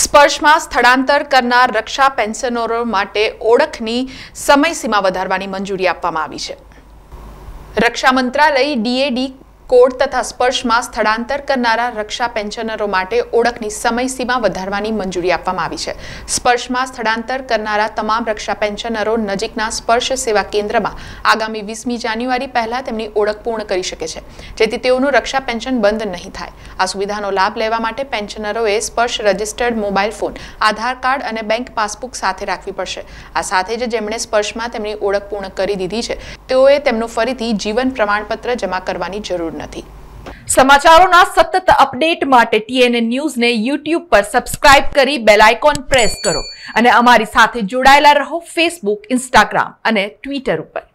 સ્પર્શમાં સ્થળાંતર કરનાર રક્ષા પેન્શનરો માટે ઓળખની સમયસીમા વધારવાની મંજૂરી આપવામાં આવી છે રક્ષા મંત્રાલય ડીએડી કોડ તથા સ્પર્શમાં સ્થળાંતર કરનારા રક્ષા પેન્શનરો માટે ઓળખની સમયસીમા વધારવાની મંજૂરી આપવામાં આવી છે સ્પર્શમાં સ્થળાંતર કરનારા તમામ રક્ષા પેન્શનરો નજીકના સ્પર્શ સેવા કેન્દ્રમાં આગામી વીસમી જાન્યુઆરી પહેલા તેમની ઓળખ પૂર્ણ કરી શકે છે જેથી તેઓનું રક્ષા પેન્શન બંધ નહીં થાય આ સુવિધાનો લાભ લેવા માટે પેન્શનરોએ Sparsh registered mobile phone Aadhaar card અને બેંક પાસબુક સાથે રાખવી પડશે આ સાથે જ જેમણે સ્પર્શમાં તેમની ઓળખ પૂર્ણ કરી દીધી છે તેઓએ તેમનું ફરીથી જીવન પ્રમાણપત્ર જમા કરવાની જરૂર નથી સમાચારોના સતત અપડેટ માટે ટીએનએ ન્યૂઝને યુટ્યુબ પર સબસ્ક્રાઇબ કરી બેલાઇકોન પ્રેસ કરો અને અમારી સાથે જોડાયેલા રહો ફેસબુક ઇન્સ્ટાગ્રામ અને ટ્વિટર ઉપર